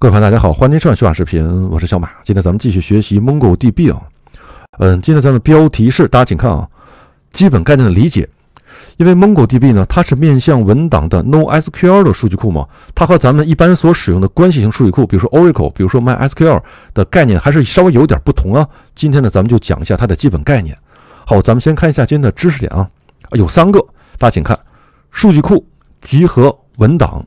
各位朋友，大家好，欢迎收看学马视频，我是小马。今天咱们继续学习 MongoDB 啊，嗯，今天咱们标题是，大家请看啊，基本概念的理解。因为 MongoDB 呢，它是面向文档的 No SQL 的数据库嘛，它和咱们一般所使用的关系型数据库，比如说 Oracle，比如说 My SQL 的概念还是稍微有点不同啊。今天呢，咱们就讲一下它的基本概念。好，咱们先看一下今天的知识点啊，有三个，大家请看：数据库、集合、文档。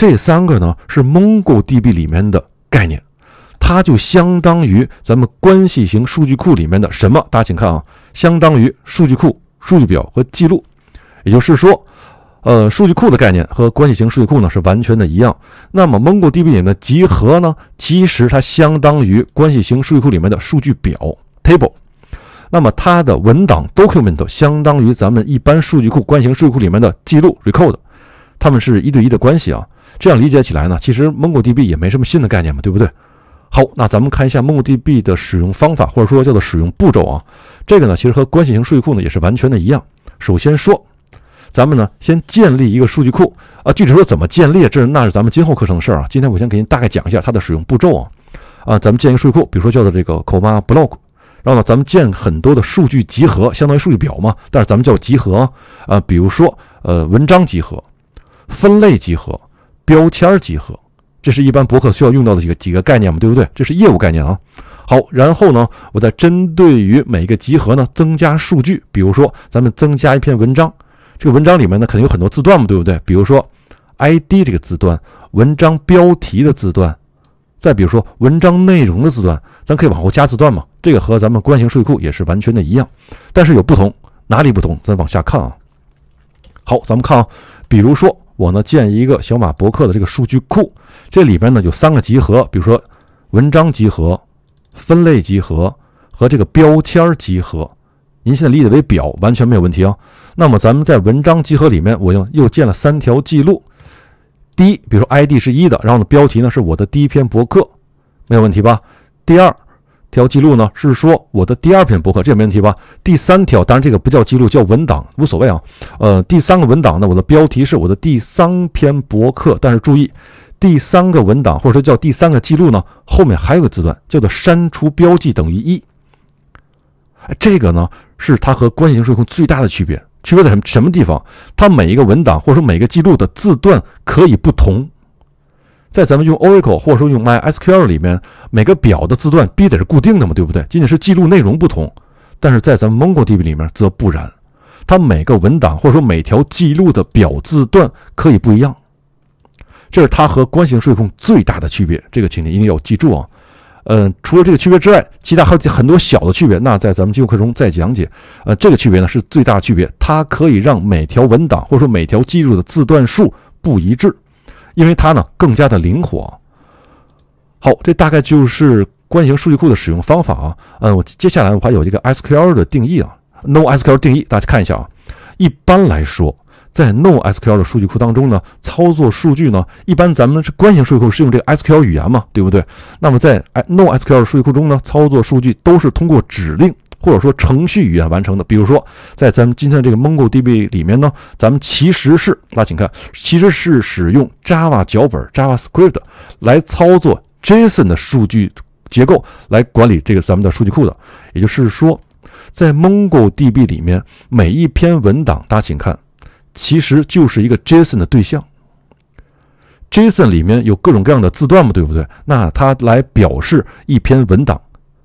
这三个呢是 MongoDB 里面的概念，它就相当于咱们关系型数据库里面的什么？大家请看啊，相当于数据库、数据表和记录。也就是说，呃，数据库的概念和关系型数据库呢是完全的一样。那么 MongoDB 里面的集合呢，其实它相当于关系型数据库里面的数据表 table。那么它的文档 document 相当于咱们一般数据库关系型数据库里面的记录 record。它们是一对一的关系啊，这样理解起来呢，其实 MongoDB 也没什么新的概念嘛，对不对？好，那咱们看一下 MongoDB 的使用方法，或者说叫做使用步骤啊。这个呢，其实和关系型数据库呢也是完全的一样。首先说，咱们呢先建立一个数据库啊。具体说怎么建立，这那是咱们今后课程的事儿啊。今天我先给您大概讲一下它的使用步骤啊。啊，咱们建一个数据库，比如说叫做这个 “Code Blog”，然后呢，咱们建很多的数据集合，相当于数据表嘛，但是咱们叫集合啊。比如说呃，文章集合。分类集合、标签集合，这是一般博客需要用到的几个几个概念嘛，对不对？这是业务概念啊。好，然后呢，我再针对于每个集合呢，增加数据。比如说，咱们增加一篇文章，这个文章里面呢，肯定有很多字段嘛，对不对？比如说，ID 这个字段，文章标题的字段，再比如说文章内容的字段，咱可以往后加字段嘛。这个和咱们官型据库也是完全的一样，但是有不同，哪里不同？咱往下看啊。好，咱们看啊，比如说。我呢建一个小马博客的这个数据库，这里边呢有三个集合，比如说文章集合、分类集合和这个标签集合。您现在理解为表完全没有问题啊。那么咱们在文章集合里面，我又又建了三条记录。第一，比如说 ID 是一的，然后呢标题呢是我的第一篇博客，没有问题吧？第二。条记录呢？是说我的第二篇博客，这没问题吧？第三条，当然这个不叫记录，叫文档，无所谓啊。呃，第三个文档呢，我的标题是我的第三篇博客，但是注意，第三个文档或者说叫第三个记录呢，后面还有个字段叫做删除标记等于一。这个呢，是它和关系型数据库最大的区别，区别在什么什么地方？它每一个文档或者说每个记录的字段可以不同。在咱们用 Oracle 或者说用 My SQL 里面，每个表的字段必得是固定的嘛，对不对？仅仅是记录内容不同。但是在咱们 MongoDB 里面则不然，它每个文档或者说每条记录的表字段可以不一样。这是它和关系数控最大的区别，这个请您一定要记住啊。嗯，除了这个区别之外，其他还有很多小的区别，那在咱们今后课中再讲解。呃，这个区别呢是最大的区别，它可以让每条文档或者说每条记录的字段数不一致。因为它呢更加的灵活。好，这大概就是关系数据库的使用方法啊。呃，我接下来我还有一个 SQL 的定义啊，No SQL 定义，大家看一下啊。一般来说，在 No SQL 的数据库当中呢，操作数据呢，一般咱们是关系数据库是用这个 SQL 语言嘛，对不对？那么在 No SQL 数据库中呢，操作数据都是通过指令。或者说程序语言完成的，比如说在咱们今天的这个 MongoDB 里面呢，咱们其实是，大家请看，其实是使用 Java 脚本 JavaScript 来操作 JSON 的数据结构，来管理这个咱们的数据库的。也就是说，在 MongoDB 里面，每一篇文档，大家请看，其实就是一个 JSON 的对象。JSON 里面有各种各样的字段嘛，对不对？那它来表示一篇文档，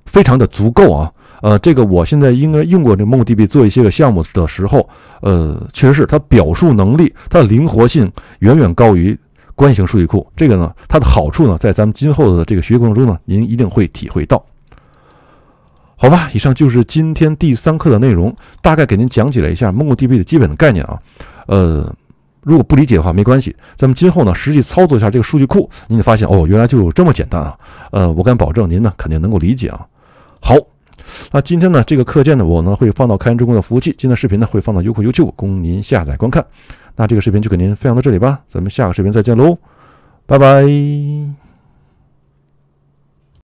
非常的足够啊。呃，这个我现在应该用过这 MongoDB 做一些个项目的时候，呃，确实是它表述能力、它的灵活性远远高于关系型数据库。这个呢，它的好处呢，在咱们今后的这个学习过程中呢，您一定会体会到。好吧，以上就是今天第三课的内容，大概给您讲解了一下 MongoDB 的基本的概念啊。呃，如果不理解的话没关系，咱们今后呢实际操作一下这个数据库，您就发现哦，原来就这么简单啊。呃，我敢保证您呢肯定能够理解啊。好。那今天呢，这个课件呢，我呢会放到开源之工的服务器。今天的视频呢，会放到优酷、YouTube，供您下载观看。那这个视频就给您分享到这里吧，咱们下个视频再见喽，拜拜。